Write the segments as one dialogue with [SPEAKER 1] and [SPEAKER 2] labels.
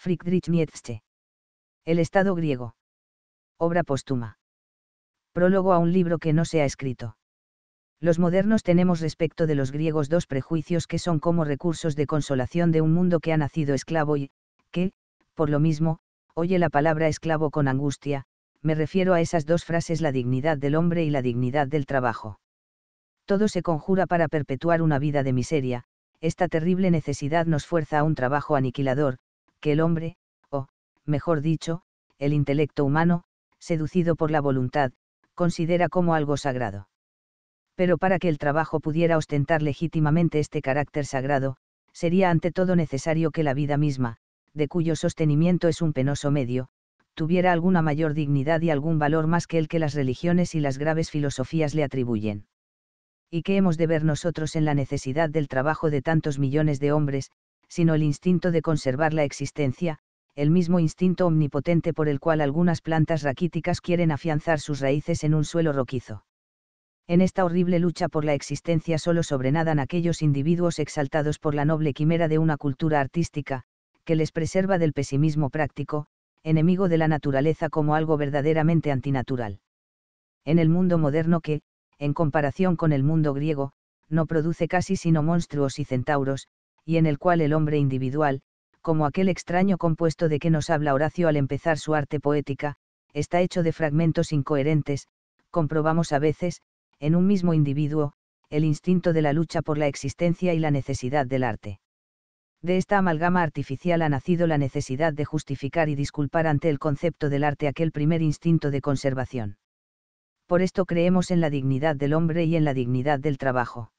[SPEAKER 1] Friedrich Nietzsche. El Estado griego. Obra póstuma. Prólogo a un libro que no se ha escrito. Los modernos tenemos respecto de los griegos dos prejuicios que son como recursos de consolación de un mundo que ha nacido esclavo y, que, por lo mismo, oye la palabra esclavo con angustia, me refiero a esas dos frases la dignidad del hombre y la dignidad del trabajo. Todo se conjura para perpetuar una vida de miseria, esta terrible necesidad nos fuerza a un trabajo aniquilador, que el hombre, o, mejor dicho, el intelecto humano, seducido por la voluntad, considera como algo sagrado. Pero para que el trabajo pudiera ostentar legítimamente este carácter sagrado, sería ante todo necesario que la vida misma, de cuyo sostenimiento es un penoso medio, tuviera alguna mayor dignidad y algún valor más que el que las religiones y las graves filosofías le atribuyen. ¿Y qué hemos de ver nosotros en la necesidad del trabajo de tantos millones de hombres, sino el instinto de conservar la existencia, el mismo instinto omnipotente por el cual algunas plantas raquíticas quieren afianzar sus raíces en un suelo roquizo. En esta horrible lucha por la existencia solo sobrenadan aquellos individuos exaltados por la noble quimera de una cultura artística, que les preserva del pesimismo práctico, enemigo de la naturaleza como algo verdaderamente antinatural. En el mundo moderno que, en comparación con el mundo griego, no produce casi sino monstruos y centauros, y en el cual el hombre individual, como aquel extraño compuesto de que nos habla Horacio al empezar su arte poética, está hecho de fragmentos incoherentes, comprobamos a veces, en un mismo individuo, el instinto de la lucha por la existencia y la necesidad del arte. De esta amalgama artificial ha nacido la necesidad de justificar y disculpar ante el concepto del arte aquel primer instinto de conservación. Por esto creemos en la dignidad del hombre y en la dignidad del trabajo.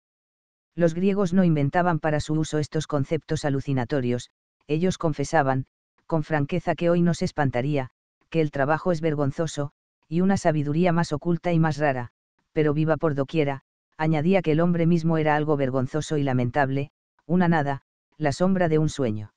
[SPEAKER 1] Los griegos no inventaban para su uso estos conceptos alucinatorios, ellos confesaban, con franqueza que hoy nos espantaría, que el trabajo es vergonzoso, y una sabiduría más oculta y más rara, pero viva por doquiera, añadía que el hombre mismo era algo vergonzoso y lamentable, una nada, la sombra de un sueño.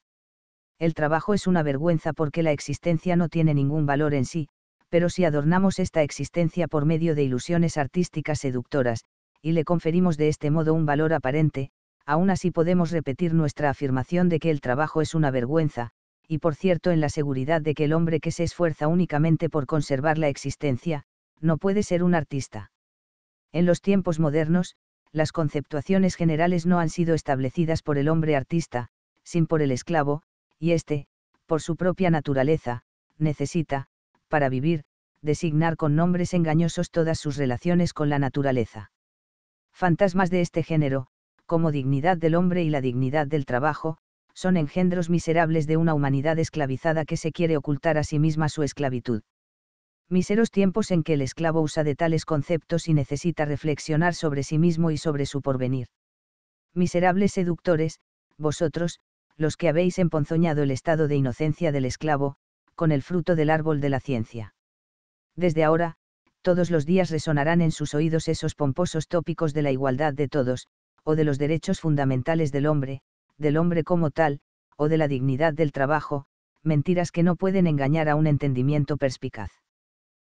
[SPEAKER 1] El trabajo es una vergüenza porque la existencia no tiene ningún valor en sí, pero si adornamos esta existencia por medio de ilusiones artísticas seductoras, y le conferimos de este modo un valor aparente, aún así podemos repetir nuestra afirmación de que el trabajo es una vergüenza, y por cierto en la seguridad de que el hombre que se esfuerza únicamente por conservar la existencia, no puede ser un artista. En los tiempos modernos, las conceptuaciones generales no han sido establecidas por el hombre artista, sin por el esclavo, y éste, por su propia naturaleza, necesita, para vivir, designar con nombres engañosos todas sus relaciones con la naturaleza. Fantasmas de este género, como dignidad del hombre y la dignidad del trabajo, son engendros miserables de una humanidad esclavizada que se quiere ocultar a sí misma su esclavitud. Miseros tiempos en que el esclavo usa de tales conceptos y necesita reflexionar sobre sí mismo y sobre su porvenir. Miserables seductores, vosotros, los que habéis emponzoñado el estado de inocencia del esclavo, con el fruto del árbol de la ciencia. Desde ahora, todos los días resonarán en sus oídos esos pomposos tópicos de la igualdad de todos, o de los derechos fundamentales del hombre, del hombre como tal, o de la dignidad del trabajo, mentiras que no pueden engañar a un entendimiento perspicaz.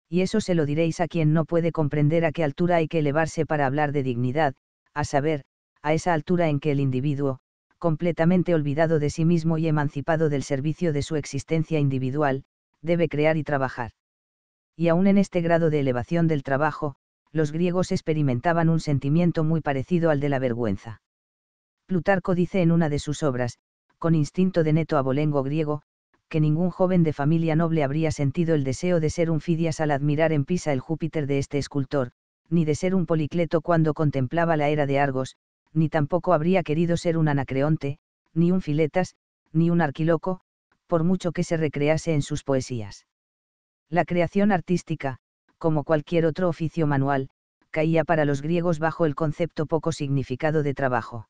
[SPEAKER 1] Y eso se lo diréis a quien no puede comprender a qué altura hay que elevarse para hablar de dignidad, a saber, a esa altura en que el individuo, completamente olvidado de sí mismo y emancipado del servicio de su existencia individual, debe crear y trabajar y aún en este grado de elevación del trabajo, los griegos experimentaban un sentimiento muy parecido al de la vergüenza. Plutarco dice en una de sus obras, con instinto de neto abolengo griego, que ningún joven de familia noble habría sentido el deseo de ser un Fidias al admirar en Pisa el Júpiter de este escultor, ni de ser un Policleto cuando contemplaba la era de Argos, ni tampoco habría querido ser un Anacreonte, ni un Filetas, ni un Arquiloco, por mucho que se recrease en sus poesías. La creación artística, como cualquier otro oficio manual, caía para los griegos bajo el concepto poco significado de trabajo.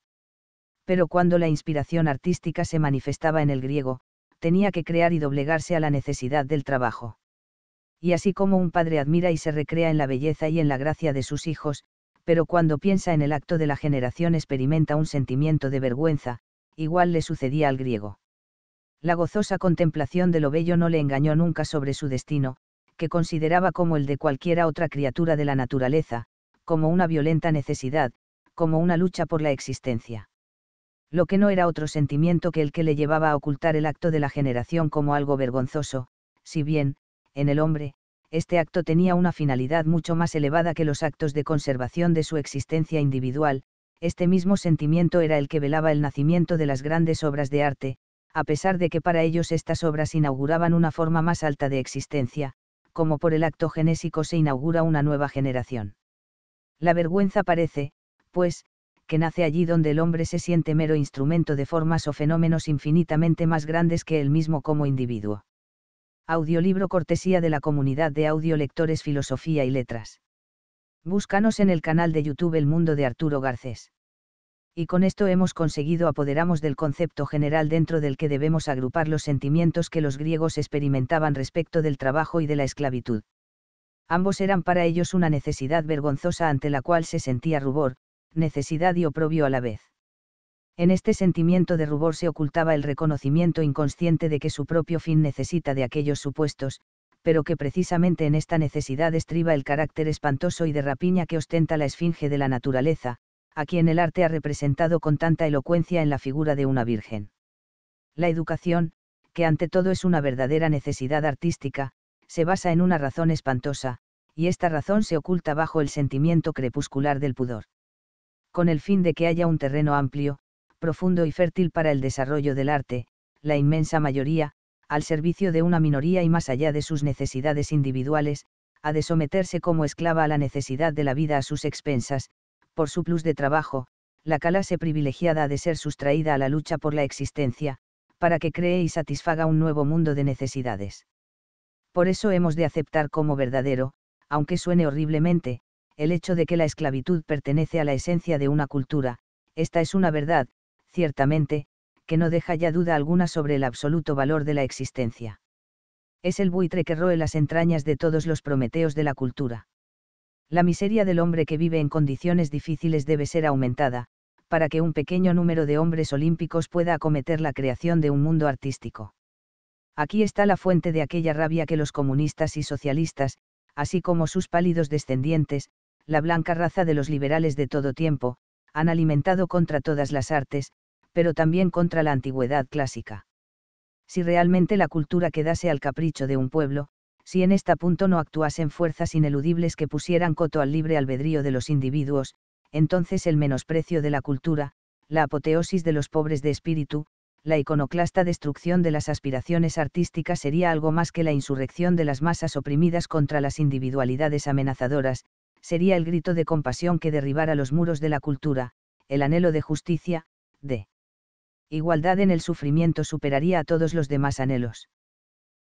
[SPEAKER 1] Pero cuando la inspiración artística se manifestaba en el griego, tenía que crear y doblegarse a la necesidad del trabajo. Y así como un padre admira y se recrea en la belleza y en la gracia de sus hijos, pero cuando piensa en el acto de la generación experimenta un sentimiento de vergüenza, igual le sucedía al griego. La gozosa contemplación de lo bello no le engañó nunca sobre su destino, que consideraba como el de cualquiera otra criatura de la naturaleza, como una violenta necesidad, como una lucha por la existencia. Lo que no era otro sentimiento que el que le llevaba a ocultar el acto de la generación como algo vergonzoso, si bien, en el hombre, este acto tenía una finalidad mucho más elevada que los actos de conservación de su existencia individual, este mismo sentimiento era el que velaba el nacimiento de las grandes obras de arte, a pesar de que para ellos estas obras inauguraban una forma más alta de existencia, como por el acto genésico se inaugura una nueva generación. La vergüenza parece, pues, que nace allí donde el hombre se siente mero instrumento de formas o fenómenos infinitamente más grandes que él mismo como individuo. Audiolibro cortesía de la comunidad de audiolectores Filosofía y Letras. Búscanos en el canal de YouTube El Mundo de Arturo Garcés y con esto hemos conseguido apoderamos del concepto general dentro del que debemos agrupar los sentimientos que los griegos experimentaban respecto del trabajo y de la esclavitud. Ambos eran para ellos una necesidad vergonzosa ante la cual se sentía rubor, necesidad y oprobio a la vez. En este sentimiento de rubor se ocultaba el reconocimiento inconsciente de que su propio fin necesita de aquellos supuestos, pero que precisamente en esta necesidad estriba el carácter espantoso y de rapiña que ostenta la esfinge de la naturaleza, a quien el arte ha representado con tanta elocuencia en la figura de una virgen. La educación, que ante todo es una verdadera necesidad artística, se basa en una razón espantosa, y esta razón se oculta bajo el sentimiento crepuscular del pudor. Con el fin de que haya un terreno amplio, profundo y fértil para el desarrollo del arte, la inmensa mayoría, al servicio de una minoría y más allá de sus necesidades individuales, ha de someterse como esclava a la necesidad de la vida a sus expensas, por su plus de trabajo, la clase privilegiada ha de ser sustraída a la lucha por la existencia, para que cree y satisfaga un nuevo mundo de necesidades. Por eso hemos de aceptar como verdadero, aunque suene horriblemente, el hecho de que la esclavitud pertenece a la esencia de una cultura, esta es una verdad, ciertamente, que no deja ya duda alguna sobre el absoluto valor de la existencia. Es el buitre que roe las entrañas de todos los prometeos de la cultura la miseria del hombre que vive en condiciones difíciles debe ser aumentada, para que un pequeño número de hombres olímpicos pueda acometer la creación de un mundo artístico. Aquí está la fuente de aquella rabia que los comunistas y socialistas, así como sus pálidos descendientes, la blanca raza de los liberales de todo tiempo, han alimentado contra todas las artes, pero también contra la antigüedad clásica. Si realmente la cultura quedase al capricho de un pueblo, si en esta punto no actuasen fuerzas ineludibles que pusieran coto al libre albedrío de los individuos, entonces el menosprecio de la cultura, la apoteosis de los pobres de espíritu, la iconoclasta destrucción de las aspiraciones artísticas sería algo más que la insurrección de las masas oprimidas contra las individualidades amenazadoras, sería el grito de compasión que derribara los muros de la cultura, el anhelo de justicia, de igualdad en el sufrimiento superaría a todos los demás anhelos.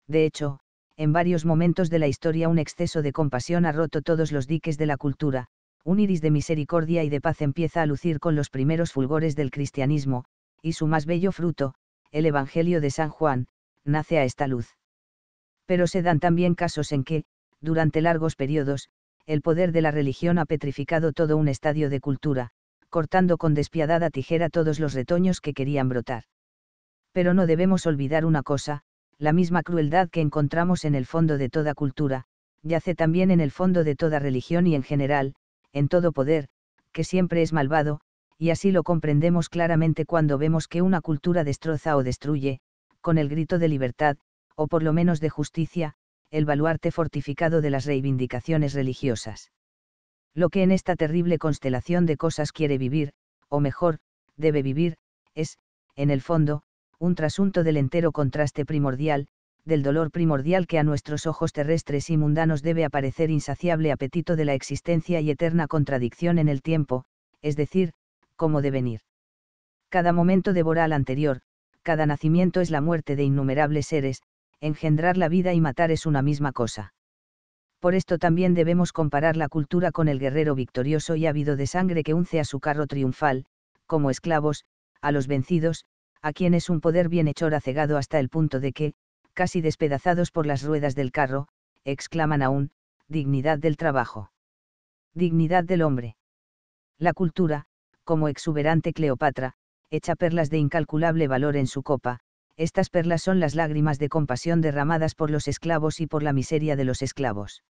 [SPEAKER 1] De hecho, en varios momentos de la historia un exceso de compasión ha roto todos los diques de la cultura, un iris de misericordia y de paz empieza a lucir con los primeros fulgores del cristianismo, y su más bello fruto, el Evangelio de San Juan, nace a esta luz. Pero se dan también casos en que, durante largos periodos, el poder de la religión ha petrificado todo un estadio de cultura, cortando con despiadada tijera todos los retoños que querían brotar. Pero no debemos olvidar una cosa, la misma crueldad que encontramos en el fondo de toda cultura, yace también en el fondo de toda religión y en general, en todo poder, que siempre es malvado, y así lo comprendemos claramente cuando vemos que una cultura destroza o destruye, con el grito de libertad, o por lo menos de justicia, el baluarte fortificado de las reivindicaciones religiosas. Lo que en esta terrible constelación de cosas quiere vivir, o mejor, debe vivir, es, en el fondo, un trasunto del entero contraste primordial, del dolor primordial que a nuestros ojos terrestres y mundanos debe aparecer insaciable apetito de la existencia y eterna contradicción en el tiempo, es decir, cómo devenir. Cada momento devora al anterior, cada nacimiento es la muerte de innumerables seres, engendrar la vida y matar es una misma cosa. Por esto también debemos comparar la cultura con el guerrero victorioso y ávido de sangre que unce a su carro triunfal, como esclavos, a los vencidos, a quienes un poder bienhechor cegado hasta el punto de que, casi despedazados por las ruedas del carro, exclaman aún, dignidad del trabajo. Dignidad del hombre. La cultura, como exuberante Cleopatra, echa perlas de incalculable valor en su copa, estas perlas son las lágrimas de compasión derramadas por los esclavos y por la miseria de los esclavos.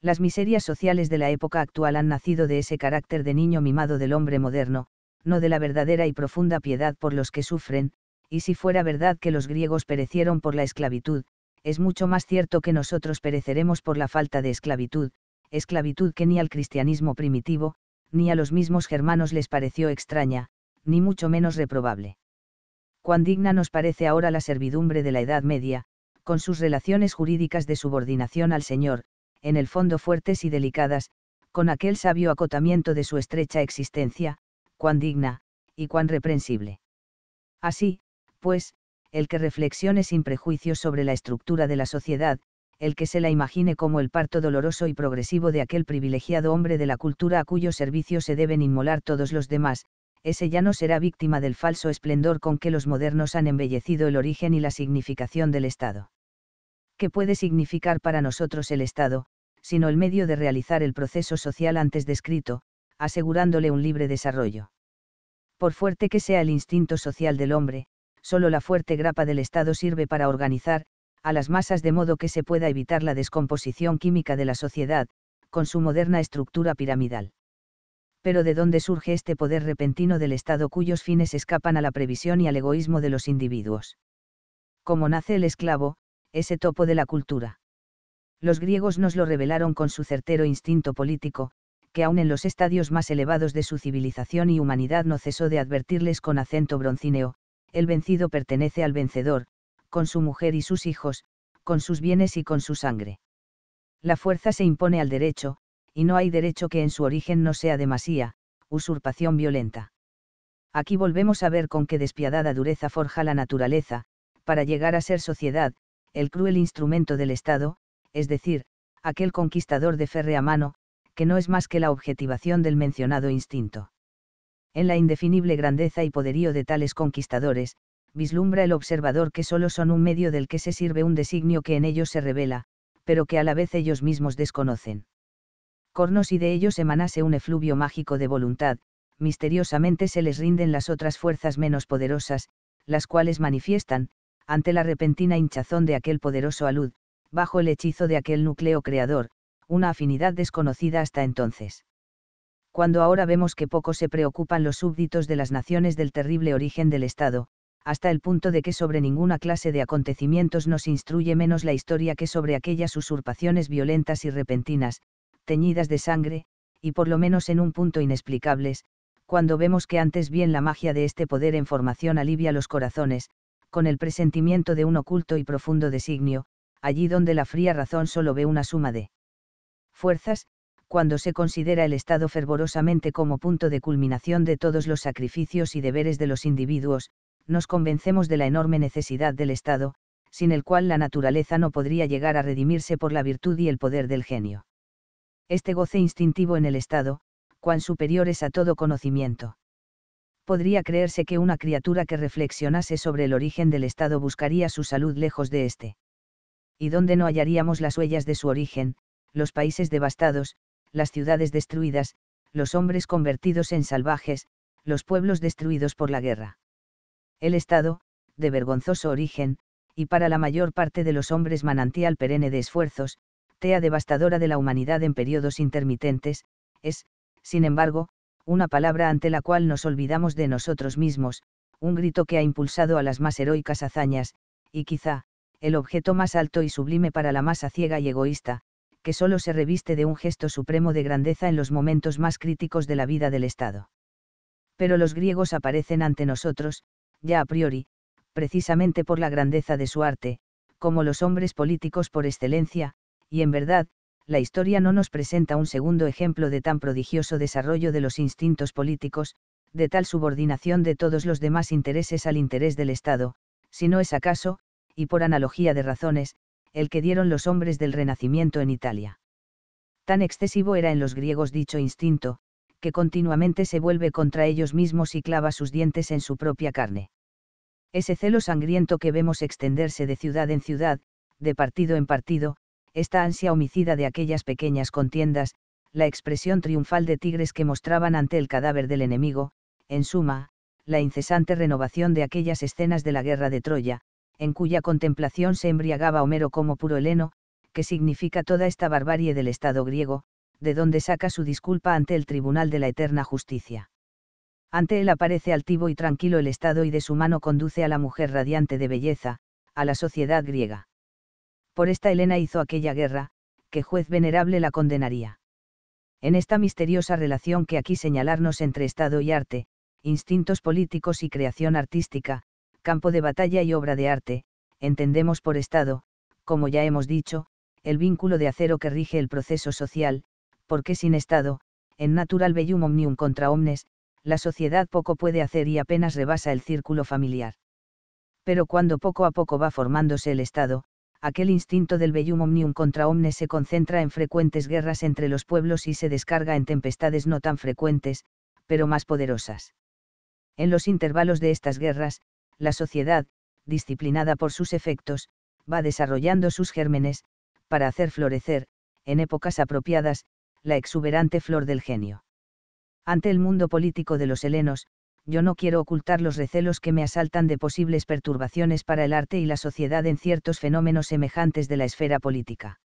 [SPEAKER 1] Las miserias sociales de la época actual han nacido de ese carácter de niño mimado del hombre moderno, no de la verdadera y profunda piedad por los que sufren, y si fuera verdad que los griegos perecieron por la esclavitud, es mucho más cierto que nosotros pereceremos por la falta de esclavitud, esclavitud que ni al cristianismo primitivo, ni a los mismos germanos les pareció extraña, ni mucho menos reprobable. Cuán digna nos parece ahora la servidumbre de la Edad Media, con sus relaciones jurídicas de subordinación al Señor, en el fondo fuertes y delicadas, con aquel sabio acotamiento de su estrecha existencia, cuán digna, y cuán reprensible. Así, pues, el que reflexione sin prejuicios sobre la estructura de la sociedad, el que se la imagine como el parto doloroso y progresivo de aquel privilegiado hombre de la cultura a cuyo servicio se deben inmolar todos los demás, ese ya no será víctima del falso esplendor con que los modernos han embellecido el origen y la significación del Estado. ¿Qué puede significar para nosotros el Estado, sino el medio de realizar el proceso social antes descrito, asegurándole un libre desarrollo. Por fuerte que sea el instinto social del hombre, solo la fuerte grapa del Estado sirve para organizar, a las masas de modo que se pueda evitar la descomposición química de la sociedad, con su moderna estructura piramidal. Pero ¿de dónde surge este poder repentino del Estado cuyos fines escapan a la previsión y al egoísmo de los individuos? ¿Cómo nace el esclavo, ese topo de la cultura? Los griegos nos lo revelaron con su certero instinto político, que aún en los estadios más elevados de su civilización y humanidad no cesó de advertirles con acento broncíneo, el vencido pertenece al vencedor, con su mujer y sus hijos, con sus bienes y con su sangre. La fuerza se impone al derecho, y no hay derecho que en su origen no sea demasía, usurpación violenta. Aquí volvemos a ver con qué despiadada dureza forja la naturaleza, para llegar a ser sociedad, el cruel instrumento del Estado, es decir, aquel conquistador de férrea mano, que no es más que la objetivación del mencionado instinto. En la indefinible grandeza y poderío de tales conquistadores, vislumbra el observador que solo son un medio del que se sirve un designio que en ellos se revela, pero que a la vez ellos mismos desconocen. Cornos y de ellos emanase un efluvio mágico de voluntad, misteriosamente se les rinden las otras fuerzas menos poderosas, las cuales manifiestan, ante la repentina hinchazón de aquel poderoso alud, bajo el hechizo de aquel núcleo creador, una afinidad desconocida hasta entonces. Cuando ahora vemos que poco se preocupan los súbditos de las naciones del terrible origen del Estado, hasta el punto de que sobre ninguna clase de acontecimientos nos instruye menos la historia que sobre aquellas usurpaciones violentas y repentinas, teñidas de sangre, y por lo menos en un punto inexplicables, cuando vemos que antes bien la magia de este poder en formación alivia los corazones, con el presentimiento de un oculto y profundo designio, allí donde la fría razón solo ve una suma de fuerzas, cuando se considera el Estado fervorosamente como punto de culminación de todos los sacrificios y deberes de los individuos, nos convencemos de la enorme necesidad del Estado, sin el cual la naturaleza no podría llegar a redimirse por la virtud y el poder del genio. Este goce instintivo en el Estado, cuán superior es a todo conocimiento. Podría creerse que una criatura que reflexionase sobre el origen del Estado buscaría su salud lejos de éste. ¿Y dónde no hallaríamos las huellas de su origen, los países devastados, las ciudades destruidas, los hombres convertidos en salvajes, los pueblos destruidos por la guerra. El Estado, de vergonzoso origen, y para la mayor parte de los hombres manantial perenne de esfuerzos, tea devastadora de la humanidad en periodos intermitentes, es, sin embargo, una palabra ante la cual nos olvidamos de nosotros mismos, un grito que ha impulsado a las más heroicas hazañas, y quizá, el objeto más alto y sublime para la masa ciega y egoísta, que solo se reviste de un gesto supremo de grandeza en los momentos más críticos de la vida del Estado. Pero los griegos aparecen ante nosotros, ya a priori, precisamente por la grandeza de su arte, como los hombres políticos por excelencia, y en verdad, la historia no nos presenta un segundo ejemplo de tan prodigioso desarrollo de los instintos políticos, de tal subordinación de todos los demás intereses al interés del Estado, si no es acaso, y por analogía de razones, el que dieron los hombres del Renacimiento en Italia. Tan excesivo era en los griegos dicho instinto, que continuamente se vuelve contra ellos mismos y clava sus dientes en su propia carne. Ese celo sangriento que vemos extenderse de ciudad en ciudad, de partido en partido, esta ansia homicida de aquellas pequeñas contiendas, la expresión triunfal de tigres que mostraban ante el cadáver del enemigo, en suma, la incesante renovación de aquellas escenas de la guerra de Troya, en cuya contemplación se embriagaba Homero como puro heleno, que significa toda esta barbarie del Estado griego, de donde saca su disculpa ante el Tribunal de la Eterna Justicia. Ante él aparece altivo y tranquilo el Estado y de su mano conduce a la mujer radiante de belleza, a la sociedad griega. Por esta Helena hizo aquella guerra, que juez venerable la condenaría. En esta misteriosa relación que aquí señalarnos entre Estado y arte, instintos políticos y creación artística, campo de batalla y obra de arte, entendemos por Estado, como ya hemos dicho, el vínculo de acero que rige el proceso social, porque sin Estado, en natural bellum omnium contra omnes, la sociedad poco puede hacer y apenas rebasa el círculo familiar. Pero cuando poco a poco va formándose el Estado, aquel instinto del bellum omnium contra omnes se concentra en frecuentes guerras entre los pueblos y se descarga en tempestades no tan frecuentes, pero más poderosas. En los intervalos de estas guerras, la sociedad, disciplinada por sus efectos, va desarrollando sus gérmenes, para hacer florecer, en épocas apropiadas, la exuberante flor del genio. Ante el mundo político de los helenos, yo no quiero ocultar los recelos que me asaltan de posibles perturbaciones para el arte y la sociedad en ciertos fenómenos semejantes de la esfera política.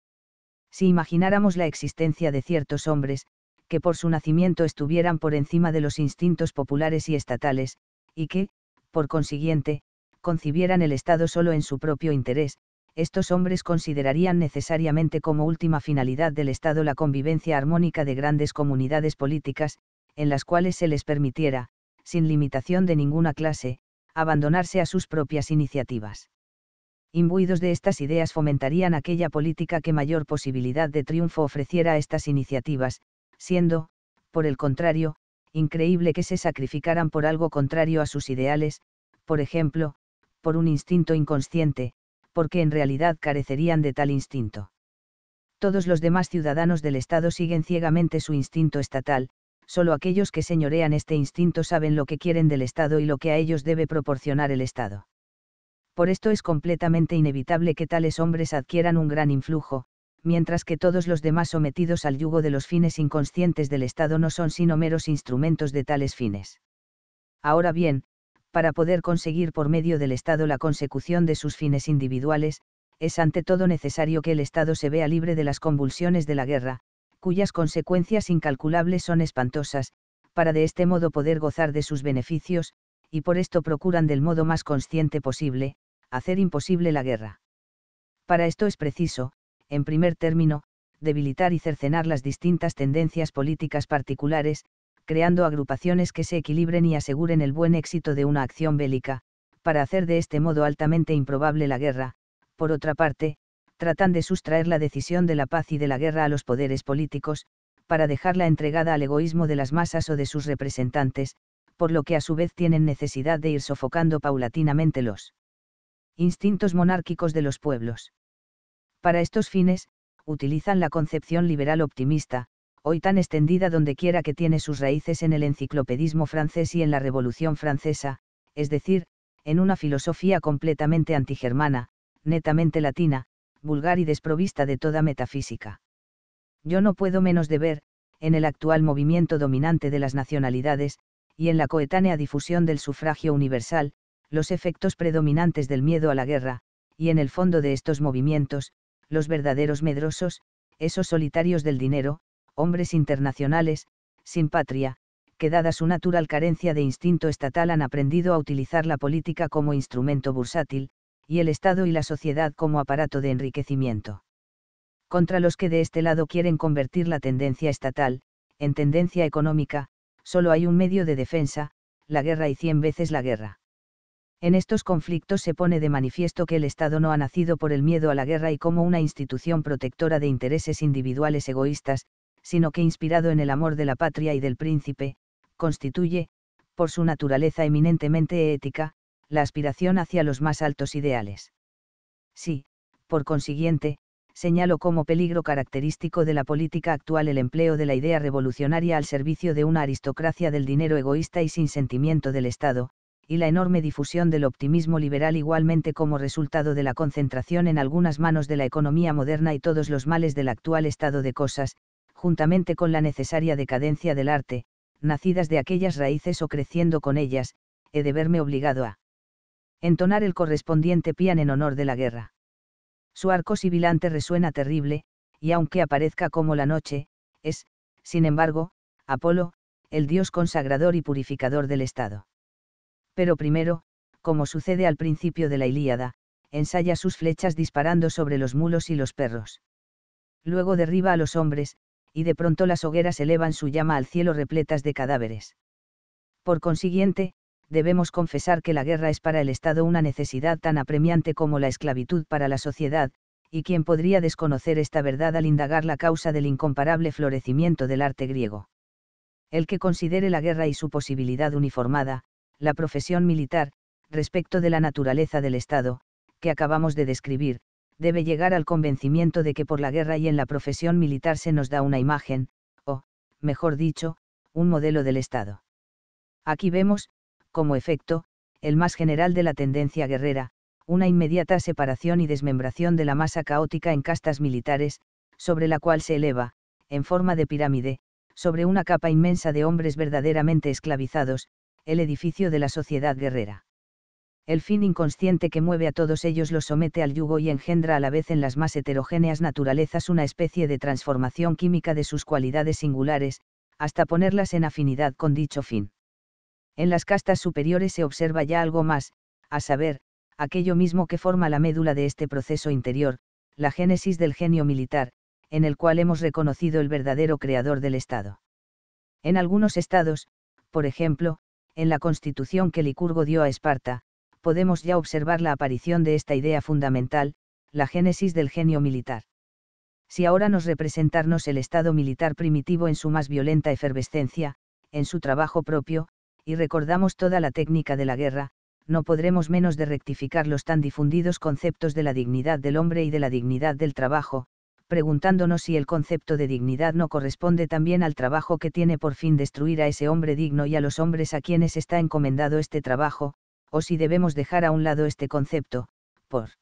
[SPEAKER 1] Si imagináramos la existencia de ciertos hombres, que por su nacimiento estuvieran por encima de los instintos populares y estatales, y que, por consiguiente, concibieran el Estado solo en su propio interés, estos hombres considerarían necesariamente como última finalidad del Estado la convivencia armónica de grandes comunidades políticas, en las cuales se les permitiera, sin limitación de ninguna clase, abandonarse a sus propias iniciativas. Imbuidos de estas ideas fomentarían aquella política que mayor posibilidad de triunfo ofreciera a estas iniciativas, siendo, por el contrario, increíble que se sacrificaran por algo contrario a sus ideales, por ejemplo, por un instinto inconsciente, porque en realidad carecerían de tal instinto. Todos los demás ciudadanos del Estado siguen ciegamente su instinto estatal, solo aquellos que señorean este instinto saben lo que quieren del Estado y lo que a ellos debe proporcionar el Estado. Por esto es completamente inevitable que tales hombres adquieran un gran influjo, mientras que todos los demás sometidos al yugo de los fines inconscientes del Estado no son sino meros instrumentos de tales fines. Ahora bien, para poder conseguir por medio del Estado la consecución de sus fines individuales, es ante todo necesario que el Estado se vea libre de las convulsiones de la guerra, cuyas consecuencias incalculables son espantosas, para de este modo poder gozar de sus beneficios, y por esto procuran del modo más consciente posible, hacer imposible la guerra. Para esto es preciso, en primer término, debilitar y cercenar las distintas tendencias políticas particulares, creando agrupaciones que se equilibren y aseguren el buen éxito de una acción bélica, para hacer de este modo altamente improbable la guerra, por otra parte, tratan de sustraer la decisión de la paz y de la guerra a los poderes políticos, para dejarla entregada al egoísmo de las masas o de sus representantes, por lo que a su vez tienen necesidad de ir sofocando paulatinamente los instintos monárquicos de los pueblos. Para estos fines, utilizan la concepción liberal optimista, hoy tan extendida donde quiera que tiene sus raíces en el enciclopedismo francés y en la Revolución Francesa, es decir, en una filosofía completamente antigermana, netamente latina, vulgar y desprovista de toda metafísica. Yo no puedo menos de ver, en el actual movimiento dominante de las nacionalidades, y en la coetánea difusión del sufragio universal, los efectos predominantes del miedo a la guerra, y en el fondo de estos movimientos, los verdaderos medrosos, esos solitarios del dinero, hombres internacionales, sin patria, que dada su natural carencia de instinto estatal han aprendido a utilizar la política como instrumento bursátil, y el Estado y la sociedad como aparato de enriquecimiento. Contra los que de este lado quieren convertir la tendencia estatal, en tendencia económica, solo hay un medio de defensa, la guerra y cien veces la guerra. En estos conflictos se pone de manifiesto que el Estado no ha nacido por el miedo a la guerra y como una institución protectora de intereses individuales egoístas, sino que inspirado en el amor de la patria y del príncipe, constituye, por su naturaleza eminentemente ética, la aspiración hacia los más altos ideales. Sí, por consiguiente, señalo como peligro característico de la política actual el empleo de la idea revolucionaria al servicio de una aristocracia del dinero egoísta y sin sentimiento del Estado, y la enorme difusión del optimismo liberal igualmente como resultado de la concentración en algunas manos de la economía moderna y todos los males del actual estado de cosas, juntamente con la necesaria decadencia del arte, nacidas de aquellas raíces o creciendo con ellas, he de verme obligado a entonar el correspondiente pian en honor de la guerra. Su arco sibilante resuena terrible, y aunque aparezca como la noche, es, sin embargo, Apolo, el dios consagrador y purificador del Estado pero primero, como sucede al principio de la Ilíada, ensaya sus flechas disparando sobre los mulos y los perros. Luego derriba a los hombres, y de pronto las hogueras elevan su llama al cielo repletas de cadáveres. Por consiguiente, debemos confesar que la guerra es para el Estado una necesidad tan apremiante como la esclavitud para la sociedad, y quien podría desconocer esta verdad al indagar la causa del incomparable florecimiento del arte griego. El que considere la guerra y su posibilidad uniformada, la profesión militar, respecto de la naturaleza del Estado, que acabamos de describir, debe llegar al convencimiento de que por la guerra y en la profesión militar se nos da una imagen, o, mejor dicho, un modelo del Estado. Aquí vemos, como efecto, el más general de la tendencia guerrera, una inmediata separación y desmembración de la masa caótica en castas militares, sobre la cual se eleva, en forma de pirámide, sobre una capa inmensa de hombres verdaderamente esclavizados, el edificio de la sociedad guerrera. El fin inconsciente que mueve a todos ellos los somete al yugo y engendra a la vez en las más heterogéneas naturalezas una especie de transformación química de sus cualidades singulares, hasta ponerlas en afinidad con dicho fin. En las castas superiores se observa ya algo más, a saber, aquello mismo que forma la médula de este proceso interior, la génesis del genio militar, en el cual hemos reconocido el verdadero creador del Estado. En algunos estados, por ejemplo, en la constitución que Licurgo dio a Esparta, podemos ya observar la aparición de esta idea fundamental, la génesis del genio militar. Si ahora nos representarnos el Estado militar primitivo en su más violenta efervescencia, en su trabajo propio, y recordamos toda la técnica de la guerra, no podremos menos de rectificar los tan difundidos conceptos de la dignidad del hombre y de la dignidad del trabajo, preguntándonos si el concepto de dignidad no corresponde también al trabajo que tiene por fin destruir a ese hombre digno y a los hombres a quienes está encomendado este trabajo, o si debemos dejar a un lado este concepto, por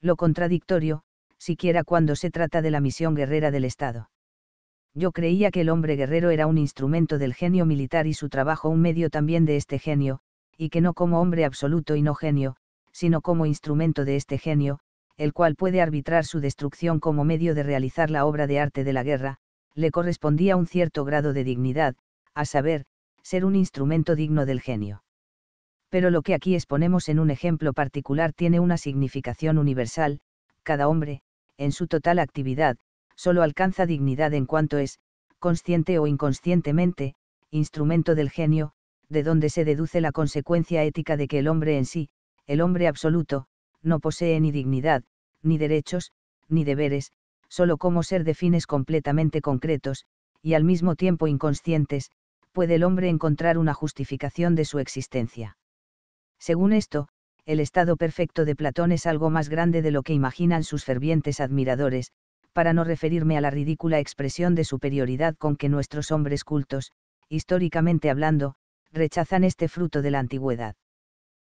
[SPEAKER 1] lo contradictorio, siquiera cuando se trata de la misión guerrera del Estado. Yo creía que el hombre guerrero era un instrumento del genio militar y su trabajo un medio también de este genio, y que no como hombre absoluto y no genio, sino como instrumento de este genio, el cual puede arbitrar su destrucción como medio de realizar la obra de arte de la guerra, le correspondía un cierto grado de dignidad, a saber, ser un instrumento digno del genio. Pero lo que aquí exponemos en un ejemplo particular tiene una significación universal, cada hombre, en su total actividad, solo alcanza dignidad en cuanto es, consciente o inconscientemente, instrumento del genio, de donde se deduce la consecuencia ética de que el hombre en sí, el hombre absoluto, no posee ni dignidad, ni derechos, ni deberes, solo como ser de fines completamente concretos, y al mismo tiempo inconscientes, puede el hombre encontrar una justificación de su existencia. Según esto, el estado perfecto de Platón es algo más grande de lo que imaginan sus fervientes admiradores, para no referirme a la ridícula expresión de superioridad con que nuestros hombres cultos, históricamente hablando, rechazan este fruto de la antigüedad.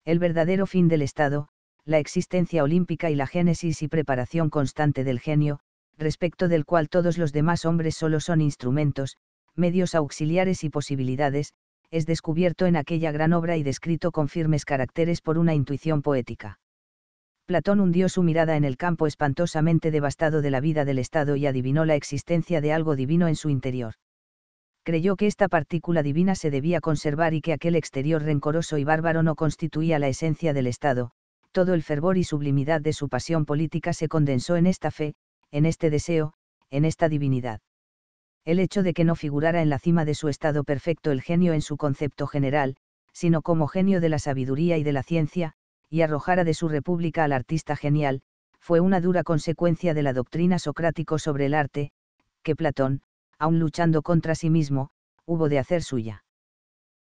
[SPEAKER 1] El verdadero fin del Estado, la existencia olímpica y la génesis y preparación constante del genio, respecto del cual todos los demás hombres solo son instrumentos, medios auxiliares y posibilidades, es descubierto en aquella gran obra y descrito con firmes caracteres por una intuición poética. Platón hundió su mirada en el campo espantosamente devastado de la vida del Estado y adivinó la existencia de algo divino en su interior. Creyó que esta partícula divina se debía conservar y que aquel exterior rencoroso y bárbaro no constituía la esencia del Estado, todo el fervor y sublimidad de su pasión política se condensó en esta fe, en este deseo, en esta divinidad. El hecho de que no figurara en la cima de su estado perfecto el genio en su concepto general, sino como genio de la sabiduría y de la ciencia, y arrojara de su república al artista genial, fue una dura consecuencia de la doctrina socrático sobre el arte, que Platón, aun luchando contra sí mismo, hubo de hacer suya.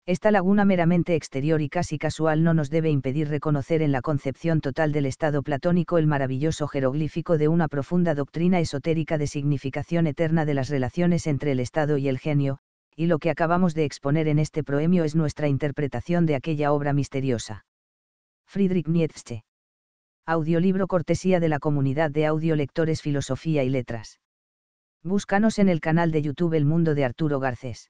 [SPEAKER 1] Esta laguna meramente exterior y casi casual no nos debe impedir reconocer en la concepción total del Estado platónico el maravilloso jeroglífico de una profunda doctrina esotérica de significación eterna de las relaciones entre el Estado y el genio, y lo que acabamos de exponer en este proemio es nuestra interpretación de aquella obra misteriosa. Friedrich Nietzsche. Audiolibro cortesía de la comunidad de audiolectores Filosofía y Letras. Búscanos en el canal de YouTube El Mundo de Arturo Garcés.